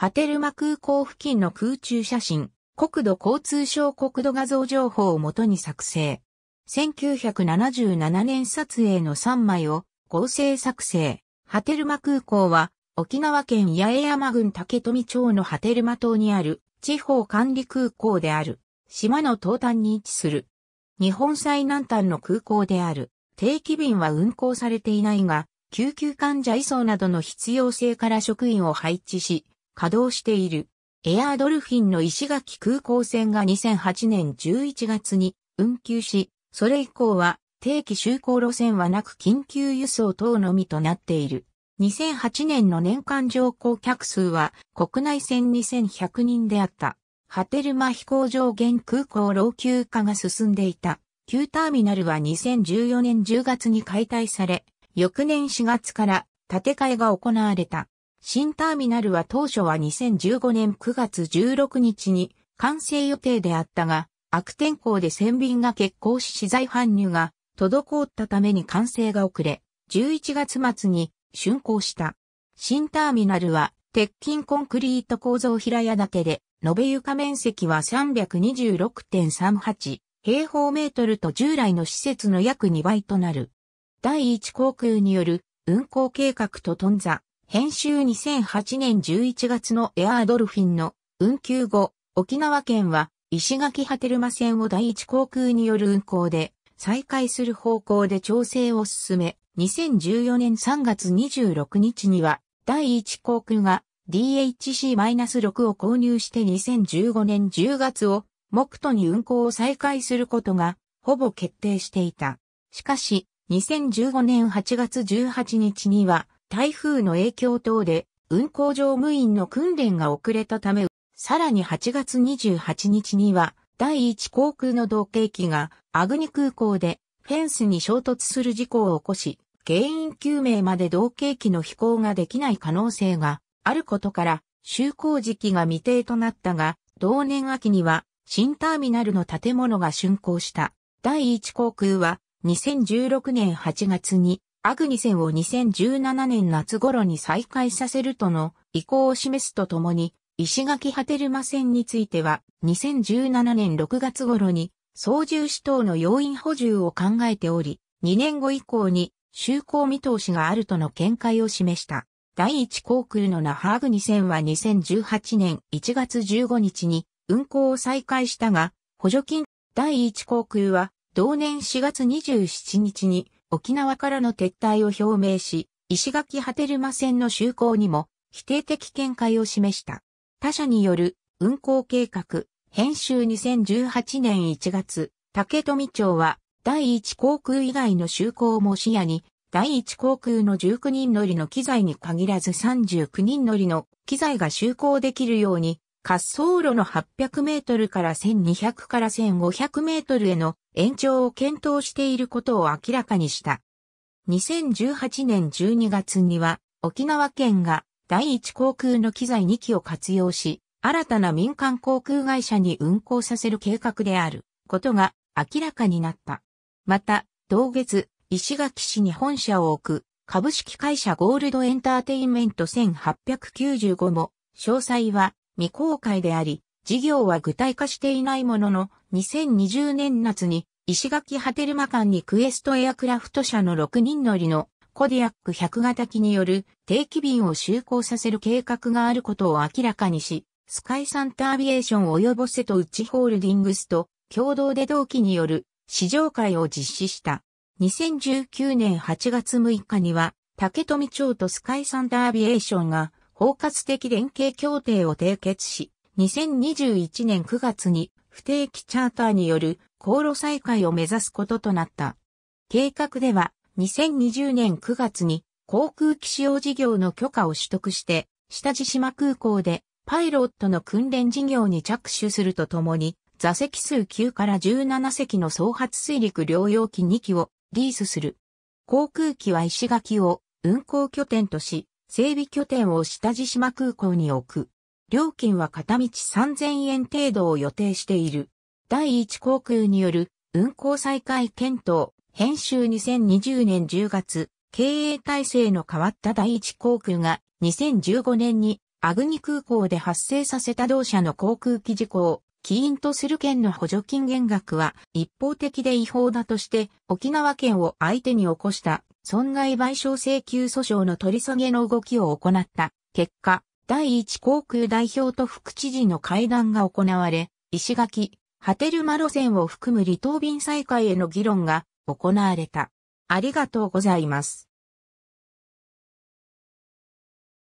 波照間空港付近の空中写真、国土交通省国土画像情報をもとに作成。1977年撮影の3枚を合成作成。波照間空港は沖縄県八重山郡竹富町の波照間島にある地方管理空港である。島の東端に位置する。日本最南端の空港である。定期便は運航されていないが、救急患者移送などの必要性から職員を配置し、稼働している。エアードルフィンの石垣空港線が2008年11月に運休し、それ以降は定期就航路線はなく緊急輸送等のみとなっている。2008年の年間乗降客数は国内線2100人であった。ハテルマ飛行場現空港老朽化が進んでいた。旧ターミナルは2014年10月に解体され、翌年4月から建て替えが行われた。新ターミナルは当初は2015年9月16日に完成予定であったが、悪天候で船便が欠航し資材搬入が滞ったために完成が遅れ、11月末に竣工した。新ターミナルは鉄筋コンクリート構造平屋建てで、延べ床面積は326.38平方メートルと従来の施設の約2倍となる。第1航空による運航計画と頓挫、編集2008年11月のエアードルフィンの運休後、沖縄県は石垣波照間線を第一航空による運航で再開する方向で調整を進め、2014年3月26日には第一航空が DHC-6 を購入して2015年10月を目途に運航を再開することがほぼ決定していた。しかし、2015年8月18日には台風の影響等で運行乗務員の訓練が遅れたため、さらに8月28日には第1航空の同型機がアグニ空港でフェンスに衝突する事故を起こし、原因究明まで同型機の飛行ができない可能性があることから、就航時期が未定となったが、同年秋には新ターミナルの建物が竣工した。第1航空は2016年8月にアグニセンを2017年夏頃に再開させるとの意向を示すとともに、石垣波照間線については、2017年6月頃に、操縦士等の要員補充を考えており、2年後以降に、就航見通しがあるとの見解を示した。第一航空の那覇アグニ線は2018年1月15日に運航を再開したが、補助金第一航空は同年4月27日に沖縄からの撤退を表明し、石垣波照間線の就航にも否定的見解を示した。他社による運航計画、編集2018年1月、竹富町は第一航空以外の就航も視野に、第一航空の19人乗りの機材に限らず39人乗りの機材が就航できるように滑走路の800メートルから1200から1500メートルへの延長を検討していることを明らかにした。2018年12月には沖縄県が第一航空の機材2機を活用し、新たな民間航空会社に運航させる計画であることが明らかになった。また、同月、石垣市に本社を置く株式会社ゴールドエンターテインメント1895も、詳細は未公開であり、事業は具体化していないものの、2020年夏に石垣波照間間にクエストエアクラフト社の6人乗りのコディアック100型機による定期便を就航させる計画があることを明らかにし、スカイサンタアビエーション及ぼせとウッチホールディングスと共同で同期による試乗会を実施した。2019年8月6日には、竹富町とスカイサンタアビエーションが包括的連携協定を締結し、2021年9月に不定期チャーターによる航路再開を目指すこととなった。計画では2020年9月に航空機使用事業の許可を取得して、下地島空港でパイロットの訓練事業に着手するとともに、座席数9から17席の総発水陸両用機2機をリースする。航空機は石垣を運航拠点とし、整備拠点を下地島空港に置く。料金は片道3000円程度を予定している。第一航空による運航再開検討、編集2020年10月、経営体制の変わった第一航空が2015年にアグニ空港で発生させた同社の航空機事故を起因とする県の補助金減額は一方的で違法だとして沖縄県を相手に起こした損害賠償請求訴訟の取り下げの動きを行った結果、第一航空代表と副知事の会談が行われ、石垣、波照間路線を含む離島便再開への議論が行われた。ありがとうございます。